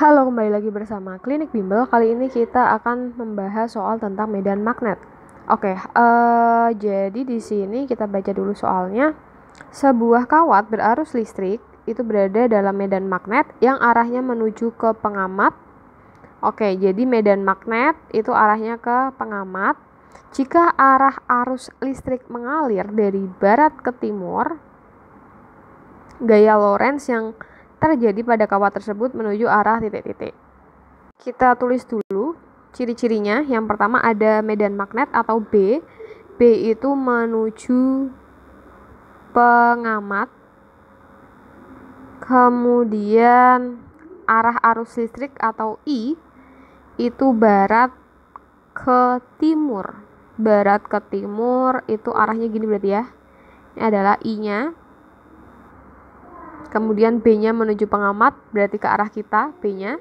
Halo, kembali lagi bersama Klinik Bimbel. Kali ini kita akan membahas soal tentang medan magnet. Oke, uh, jadi di sini kita baca dulu soalnya. Sebuah kawat berarus listrik itu berada dalam medan magnet yang arahnya menuju ke pengamat. Oke, jadi medan magnet itu arahnya ke pengamat. Jika arah arus listrik mengalir dari barat ke timur, gaya Lorentz yang terjadi pada kawat tersebut menuju arah titik-titik. Kita tulis dulu ciri-cirinya. Yang pertama ada medan magnet atau B. B itu menuju pengamat. Kemudian arah arus listrik atau I itu barat ke timur. Barat ke timur itu arahnya gini berarti ya. Ini adalah I-nya kemudian B-nya menuju pengamat, berarti ke arah kita B-nya,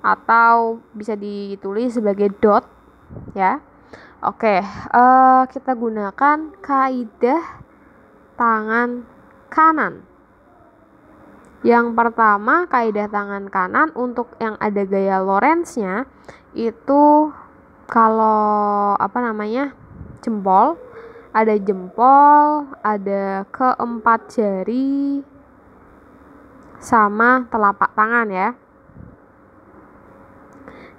atau bisa ditulis sebagai dot, ya. Oke, uh, kita gunakan kaidah tangan kanan. Yang pertama, kaidah tangan kanan untuk yang ada gaya Lorenz-nya itu kalau apa namanya? jempol, ada jempol, ada keempat jari, sama telapak tangan ya.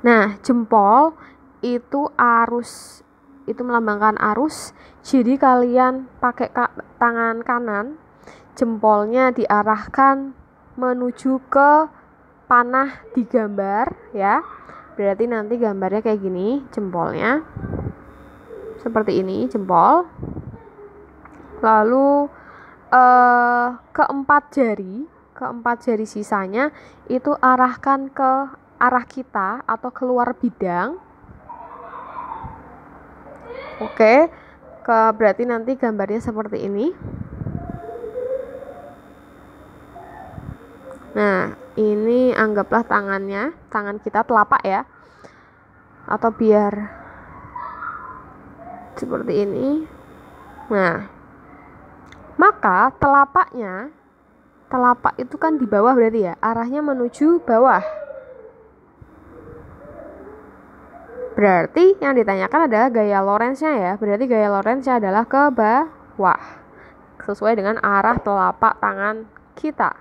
Nah, jempol itu arus itu melambangkan arus. Jadi kalian pakai tangan kanan, jempolnya diarahkan menuju ke panah di gambar ya. Berarti nanti gambarnya kayak gini jempolnya. Seperti ini jempol. Lalu eh keempat jari keempat jari sisanya itu arahkan ke arah kita atau keluar bidang. Oke, ke berarti nanti gambarnya seperti ini. Nah, ini anggaplah tangannya, tangan kita telapak ya. Atau biar seperti ini. Nah, maka telapaknya telapak itu kan di bawah berarti ya arahnya menuju bawah berarti yang ditanyakan adalah gaya Lorenznya ya berarti gaya Lorenznya adalah ke bawah sesuai dengan arah telapak tangan kita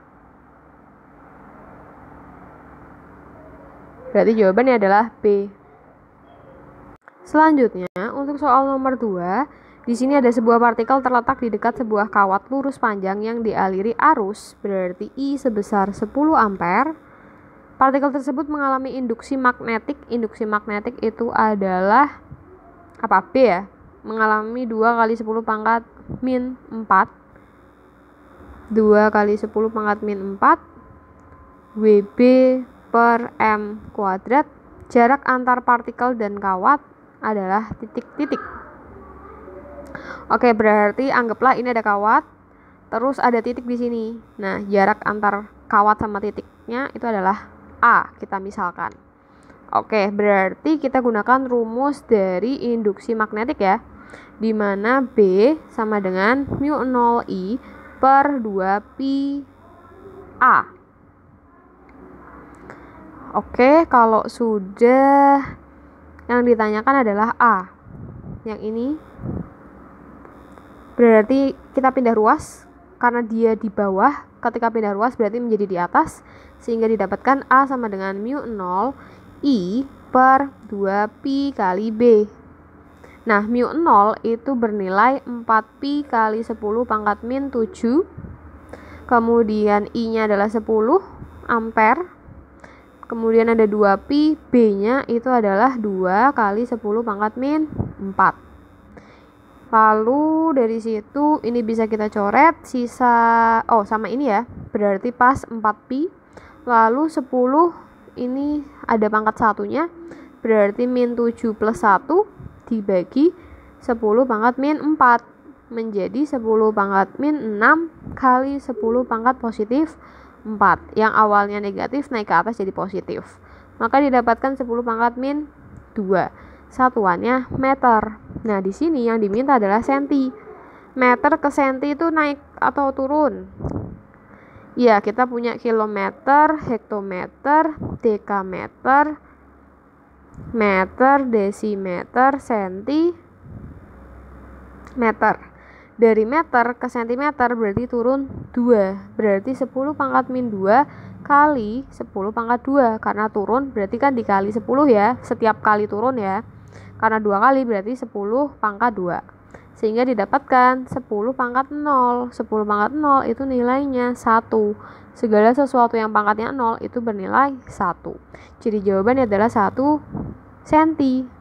berarti jawabannya adalah B selanjutnya untuk soal nomor 2 di sini ada sebuah partikel terletak di dekat sebuah kawat lurus panjang yang dialiri arus, berarti I sebesar 10 ampere. Partikel tersebut mengalami induksi magnetik. Induksi magnetik itu adalah apa B ya? Mengalami 2 kali 10 pangkat min 4. 2 kali 10 pangkat min 4 WB per M kuadrat. Jarak antar partikel dan kawat adalah titik-titik. Oke, berarti anggaplah ini ada kawat, terus ada titik di sini. Nah, jarak antar kawat sama titiknya itu adalah A, kita misalkan. Oke, berarti kita gunakan rumus dari induksi magnetik ya, di mana B sama dengan mu 0 I per 2 pi A. Oke, kalau sudah yang ditanyakan adalah A. Yang ini berarti kita pindah ruas karena dia di bawah ketika pindah ruas berarti menjadi di atas sehingga didapatkan A sama dengan mu 0 I per 2pi kali B nah mu 0 itu bernilai 4pi kali 10 pangkat min 7 kemudian I nya adalah 10 ampere kemudian ada 2pi B nya itu adalah 2 kali 10 pangkat min 4 lalu dari situ ini bisa kita coret sisa oh sama ini ya berarti pas 4pi lalu 10 ini ada pangkat satunya berarti min 7 plus 1 dibagi 10 pangkat min 4 menjadi 10 pangkat min 6 kali 10 pangkat positif 4 yang awalnya negatif naik ke atas jadi positif maka didapatkan 10 pangkat min 2 satuannya meter Nah, di sini yang diminta adalah senti. Meter ke senti itu naik atau turun. Ya, kita punya kilometer, hektometer, dekameter, meter, desimeter, senti, meter. Dari meter ke sentimeter berarti turun 2. Berarti 10 pangkat min 2 kali 10 pangkat 2. Karena turun berarti kan dikali 10 ya. Setiap kali turun ya. Karena dua kali berarti 10 pangkat 2. Sehingga didapatkan 10 pangkat 0. 10 pangkat 0 itu nilainya 1. Segala sesuatu yang pangkatnya 0 itu bernilai 1. Jadi jawabannya adalah 1 cm